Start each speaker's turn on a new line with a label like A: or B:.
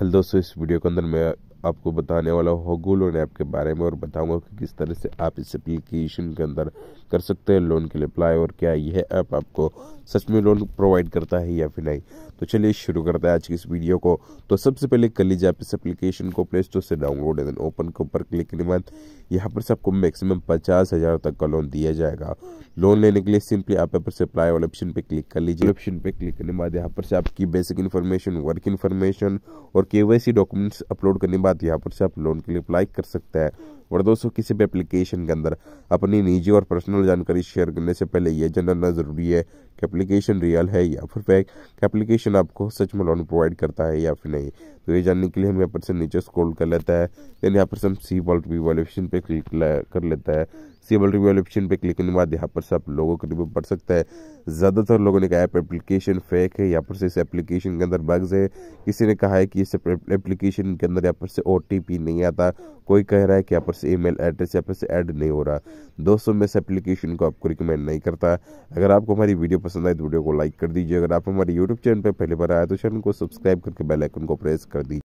A: hello दोस्तों इस video के अंदर मैं आपको बताने वाला हूँ लोन ऐप के बारे में और बताऊंगा कि किस तरह से आप इस एप्लीकेशन के अंदर कर सकते हैं लोन के लिए अप्लाई और क्या यह ऐप आपको सच में लोन प्रोवाइड करता है या फिर नहीं तो चलिए शुरू करते हैं आज की इस वीडियो को तो सबसे पहले कर लीजिए आप इस एप्लीकेशन को प्ले स्टोर से डाउनलोड एंड ओपन के ऊपर क्लिक करने के बाद यहाँ पर से आपको मैक्सिमम पचास हज़ार तक का लोन दिया जाएगा लोन लेने के लिए सिंपली आप यहाँ पर से अप्लाई वाले ऑप्शन पे क्लिक कर लीजिए ऑप्शन पे क्लिक करने के बाद यहाँ पर से आपकी बेसिक इन्फॉर्मेशन वर्क इन्फॉर्मेशन और के डॉक्यूमेंट्स अपलोड करने के बाद यहाँ पर से आप लोन के लिए अप्लाई कर सकते हैं और दोस्तों किसी भी एप्लीकेशन के अंदर अपनी निजी और पर्सनल जानकारी शेयर करने से पहले यह जानना जरूरी है कि एप्लीकेशन रियल है या फिर फेक एप्लीकेशन आपको सच में लोन प्रोवाइड करता है या फिर नहीं तो ये जानने के लिए हम यहाँ पर से नीचे स्क्रॉल कर लेता है देन यहाँ पर से हम सी वॉल्ट रिव्यू ऑप्शन पे क्लिक कर लेता है सी वॉल्ट रिव्यू ऑप्शन पे क्लिक करने के बाद यहाँ पर से आप लोगों के रिव्यू पढ़ सकता है ज़्यादातर लोगों ने कहा है एप्लीकेशन फेक है यहाँ पर से इस एप्लीकेशन के अंदर बग्स है किसी ने कहा है कि इस एप्लीकेशन के अंदर यहाँ पर से ओ नहीं आता कोई कह रहा है कि यहाँ पर से मेल एड्रेस यहाँ पर से ऐड नहीं हो रहा दोस्तों मैं इस एप्लीकेशन को आपको रिकमेंड नहीं करता अगर आपको हमारी वीडियो पसंद आए तो वीडियो को लाइक कर दीजिए अगर आप हमारे यूट्यूब चैनल पर पहली बार आए तो चैनल को सब्सक्राइब करके बेल आइकन को प्रेस कर दीजिए